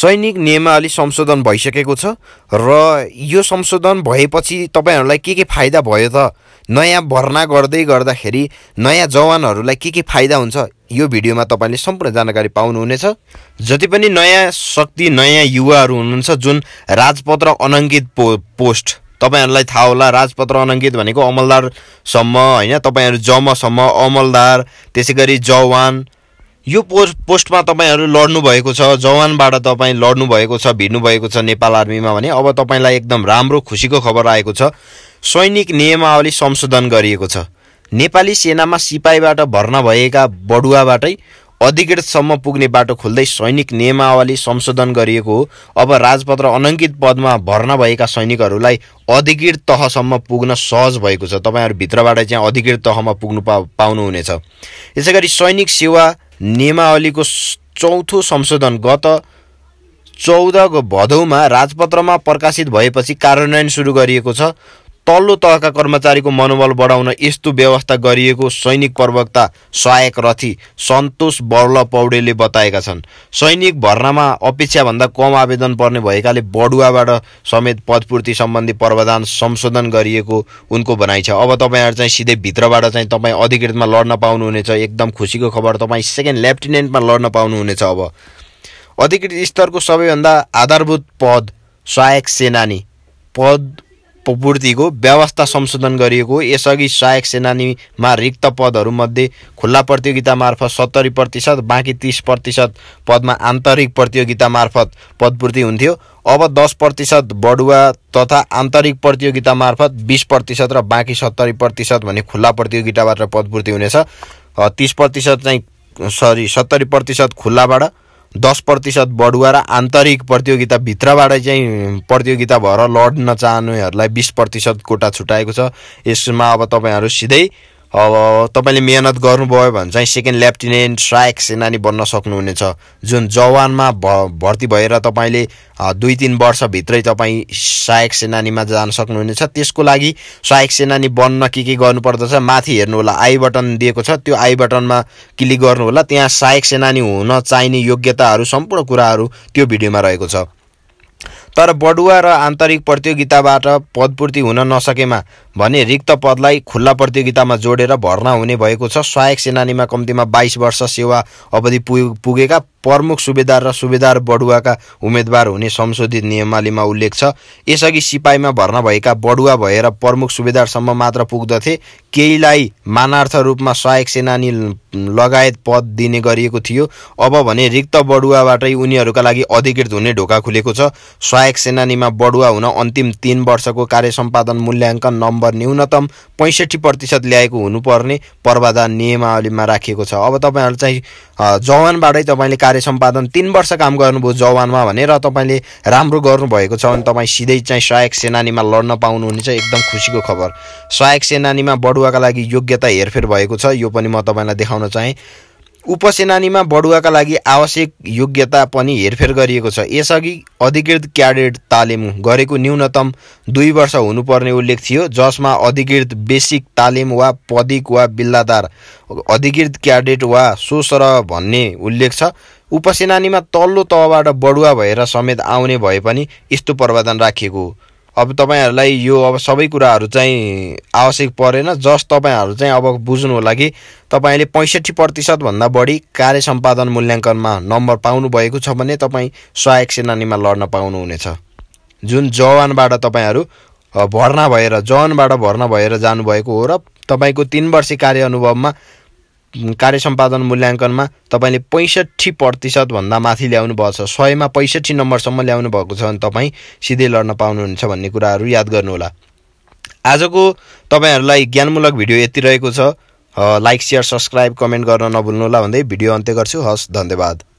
सैनिक नियमावली संशोधन भइसकेको छ र यो संशोधन भएपछि तपाईँहरूलाई के के फाइदा भयो त नयाँ भर्ना गर्दै गर्दाखेरि नयाँ जवानहरूलाई के के फाइदा हुन्छ यो भिडियोमा तपाईँले सम्पूर्ण जानकारी पाउनुहुनेछ जति पनि नयाँ शक्ति नयाँ युवाहरू हुनुहुन्छ जुन राजपत्र अनङ्कित पो पोस्ट तपाईँहरूलाई थाहा होला राजपत्र अनङ्कित भनेको अमलदारसम्म होइन तपाईँहरू जमसम्म अमलदार त्यसै गरी जवान यो पोस्ट पोस्टमा तपाईँहरू लड्नुभएको छ जवानबाट तपाईँ लड्नुभएको छ भिड्नुभएको छ नेपाल आर्मीमा भने अब तपाईँलाई एकदम राम्रो खुसीको खबर आएको छ सैनिक नियमावली संशोधन गरिएको छ नेपाली सेनामा सिपाहीबाट भर्ना भएका बडुवाबाटै अधिकृतसम्म पुग्ने बाटो खोल्दै सैनिक नियमावली संशोधन गरिएको अब राजपत्र अनङ्कित पदमा भर्ना भएका सैनिकहरूलाई अधिकृत तहसम्म पुग्न सहज भएको छ तपाईँहरू भित्रबाट चाहिँ अधिकृत तहमा पुग्नु पा पाउनुहुनेछ यसै गरी सैनिक सेवा नियमावलीको चौथो संशोधन गत चौध भदौमा राजपत्रमा प्रकाशित भएपछि कार्यान्वयन सुरु गरिएको छ तल्लो तहका कर्मचारीको मनोबल बढाउन यस्तो व्यवस्था गरिएको सैनिक प्रवक्ता सहायक रथी सन्तोष बर्ल पौडेलले बताएका छन् सैनिक भर्नामा अपेक्षाभन्दा कम आवेदन पर्ने भएकाले बडुवाबाट समेत पदपूर्ति सम्बन्धी प्रावधान संशोधन गरिएको उनको भनाइ छ अब तपाईँहरू चाहिँ सिधै भित्रबाट चाहिँ तपाईँ अधिकृतमा लड्न पाउनुहुनेछ एकदम खुसीको खबर तपाईँ सेकेन्ड लेफ्टिनेन्टमा लड्न पाउनुहुनेछ अब अधिकृत स्तरको सबैभन्दा आधारभूत पद सहायक सेनानी पद पूर्तिको व्यवस्था संशोधन गरिएको यसअघि सहायक सेनानीमा रिक्त पदहरूमध्ये खुल्ला प्रतियोगिता मार्फत सत्तरी प्रतिशत बाँकी तिस प्रतिशत पदमा आन्तरिक प्रतियोगिता मार्फत पदपूर्ति हुन्थ्यो अब दस प्रतिशत बढुवा तथा आन्तरिक प्रतियोगिता मार्फत बिस प्रतिशत र बाँकी सत्तरी प्रतिशत भने खुल्ला प्रतियोगिताबाट पदपूर्ति हुनेछ तिस प्रतिशत चाहिँ सरी सत्तरी प्रतिशत खुल्लाबाट दस प्रतिशत बढुवा र आन्तरिक प्रतियोगिताभित्रबाट चाहिँ प्रतियोगिता भएर लड्न चाहनेहरूलाई बिस प्रतिशत कोटा छुट्याएको छ यसमा अब तपाईँहरू सिधै अब तपाईँले मेहनत गर्नुभयो भने चाहिँ सेकेन्ड लेफ्टिनेन्ट सहायक सेनानी बन्न सक्नुहुनेछ जुन जवानमा भ भर्ती भएर तपाईँले दुई तिन वर्षभित्रै तपाईँ सहायक सेनानीमा जान सक्नुहुनेछ त्यसको लागि सहायक सेनानी बन्न के के गर्नुपर्दछ माथि हेर्नु होला आई बटन दिएको छ त्यो आई बटनमा क्लिक गर्नु होला त्यहाँ सहायक सेनानी हुन चाहिने योग्यताहरू सम्पूर्ण कुराहरू त्यो भिडियोमा रहेको छ तर बडुवा र आन्तरिक प्रतियोगिताबाट पदपूर्ति हुन नसकेमा भने रिक्त पदलाई खुल्ला प्रतियोगितामा जोडेर भर्ना हुने भएको छ सहायक सेनानीमा कम्तीमा बाइस वर्ष सेवा अवधि पुगेका प्रमुख सुबेदार र सुबेदार बडुवाका उम्मेद्वार हुने संशोधित नियमावलीमा उल्लेख छ यसअघि सिपाहीमा भर्ना भएका बडुवा भएर प्रमुख सुबेदारसम्म मात्र पुग्दथे केहीलाई मानार्थ रूपमा सहायक सेनानी लगायत पद दिने गरिएको थियो अब भने रिक्त बडुवाबाटै उनीहरूका लागि अधिकृत हुने ढोका खुलेको छ सहायक सेनानीमा बडुवा हुन अन्तिम तिन वर्षको कार्य सम्पादन मूल्याङ्कन नम्बर न्यूनतम पैँसठी प्रतिशत ल्याएको हुनुपर्ने पूर्वाधार नियमावलीमा राखिएको छ अब तपाईँहरू चाहिँ जवानबाटै तपाईँले कार्य सम्पादन तिन वर्ष काम गर्नुभयो जवानमा भनेर तपाईँले राम्रो गर्नुभएको छ भने तपाईँ सिधै चाहिँ सहायक सेनानीमा लड्न पाउनुहुनेछ एकदम खुसीको खबर सहायक सेनानीमा बढुवाका लागि योग्यता हेरफेर भएको छ यो पनि म तपाईँलाई देखाउन चाहेँ उपसेनानीमा बढुवाका लागि आवश्यक योग्यता पनि हेरफेर गरिएको छ यसअघि अधिकृत क्याडेट तालिम गरेको न्यूनतम दुई वर्ष हुनुपर्ने उल्लेख थियो जसमा अधिकृत बेसिक तालिम वा पदिक वा बिल्लादार अधिकृत क्याडेट वा सोसर भन्ने उल्लेख छ उपसेनानीमा तल्लो तहबाट बढुवा भएर समेत आउने भए पनि यस्तो प्रावधान राखिएको अब तपाईँहरूलाई यो अब सबै कुराहरू चाहिँ आवश्यक परेन जस्ट तपाईँहरू चाहिँ अब बुझ्नु होला कि तपाईँले पैँसठी प्रतिशतभन्दा बढी कार्य सम्पादन मूल्याङ्कनमा नम्बर पाउनुभएको छ भने तपाईँ सहायक सेनानीमा लड्न पाउनुहुनेछ जुन जवानबाट तपाईँहरू भर्ना भएर जवानबाट भर्ना भएर जानुभएको हो र तपाईँको तिन वर्ष कार्य अनुभवमा कार्य सम्पादन मूल्याङ्कनमा तपाईँले पैँसठी प्रतिशतभन्दा माथि ल्याउनु भएको छ सयमा पैँसठी नम्बरसम्म ल्याउनु भएको छ भने तपाईँ सिधै लड्न पाउनुहुन्छ भन्ने कुराहरू याद गर्नुहोला आजको तपाईँहरूलाई ज्ञानमूलक भिडियो यति रहेको छ लाइक सेयर सब्सक्राइब कमेन्ट गर्न नभुल्नुहोला भन्दै भिडियो अन्त्य गर्छु हस् धन्यवाद